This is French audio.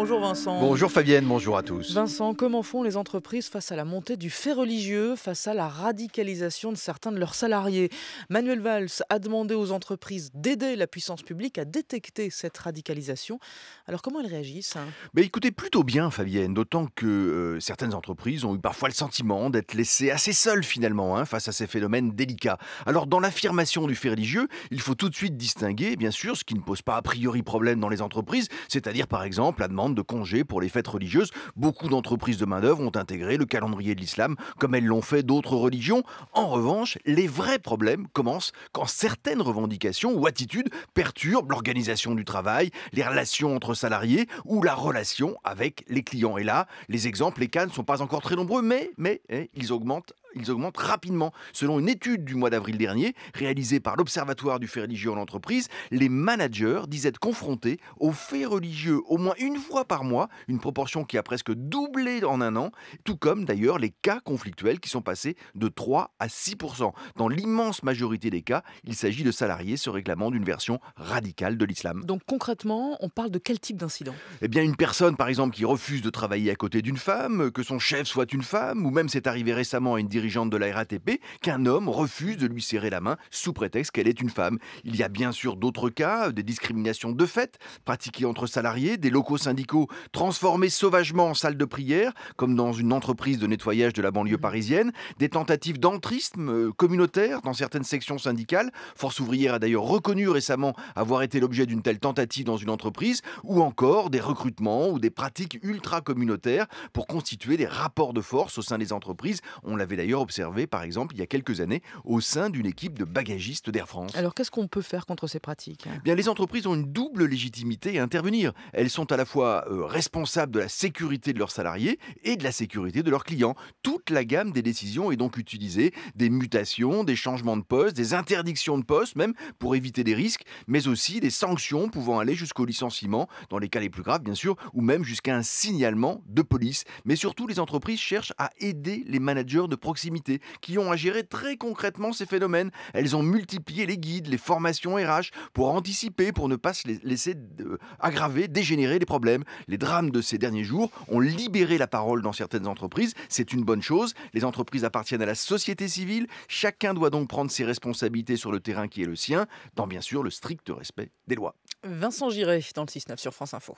Bonjour Vincent. Bonjour Fabienne, bonjour à tous. Vincent, comment font les entreprises face à la montée du fait religieux, face à la radicalisation de certains de leurs salariés Manuel Valls a demandé aux entreprises d'aider la puissance publique à détecter cette radicalisation. Alors comment elles réagissent hein Mais Écoutez, plutôt bien Fabienne, d'autant que euh, certaines entreprises ont eu parfois le sentiment d'être laissées assez seules finalement hein, face à ces phénomènes délicats. Alors dans l'affirmation du fait religieux, il faut tout de suite distinguer bien sûr ce qui ne pose pas a priori problème dans les entreprises, c'est-à-dire par exemple la demande de congés pour les fêtes religieuses. Beaucoup d'entreprises de main-d'œuvre ont intégré le calendrier de l'islam comme elles l'ont fait d'autres religions. En revanche, les vrais problèmes commencent quand certaines revendications ou attitudes perturbent l'organisation du travail, les relations entre salariés ou la relation avec les clients. Et là, les exemples, les cas ne sont pas encore très nombreux, mais, mais eh, ils augmentent ils augmentent rapidement. Selon une étude du mois d'avril dernier, réalisée par l'Observatoire du fait religieux en entreprise, les managers disent être confrontés aux faits religieux au moins une fois par mois, une proportion qui a presque doublé en un an, tout comme d'ailleurs les cas conflictuels qui sont passés de 3 à 6 Dans l'immense majorité des cas, il s'agit de salariés se réclamant d'une version radicale de l'islam. Donc concrètement, on parle de quel type d'incident Eh bien une personne par exemple qui refuse de travailler à côté d'une femme, que son chef soit une femme, ou même c'est arrivé récemment à une dirigeante de la RATP, qu'un homme refuse de lui serrer la main sous prétexte qu'elle est une femme. Il y a bien sûr d'autres cas, euh, des discriminations de fait, pratiquées entre salariés, des locaux syndicaux transformés sauvagement en salles de prière, comme dans une entreprise de nettoyage de la banlieue mmh. parisienne, des tentatives d'entrisme euh, communautaire dans certaines sections syndicales. Force ouvrière a d'ailleurs reconnu récemment avoir été l'objet d'une telle tentative dans une entreprise, ou encore des recrutements ou des pratiques ultra communautaires pour constituer des rapports de force au sein des entreprises. On l'avait d'ailleurs observé, par exemple, il y a quelques années, au sein d'une équipe de bagagistes d'Air France. Alors qu'est-ce qu'on peut faire contre ces pratiques eh Bien, Les entreprises ont une double légitimité à intervenir. Elles sont à la fois euh, responsables de la sécurité de leurs salariés et de la sécurité de leurs clients. Toute la gamme des décisions est donc utilisée, des mutations, des changements de poste, des interdictions de poste même pour éviter des risques, mais aussi des sanctions pouvant aller jusqu'au licenciement, dans les cas les plus graves bien sûr, ou même jusqu'à un signalement de police. Mais surtout, les entreprises cherchent à aider les managers de proximité proximité qui ont à gérer très concrètement ces phénomènes. Elles ont multiplié les guides, les formations RH pour anticiper, pour ne pas se laisser aggraver, dégénérer les problèmes. Les drames de ces derniers jours ont libéré la parole dans certaines entreprises. C'est une bonne chose. Les entreprises appartiennent à la société civile. Chacun doit donc prendre ses responsabilités sur le terrain qui est le sien, dans bien sûr le strict respect des lois. Vincent Giré dans le 6 sur France Info.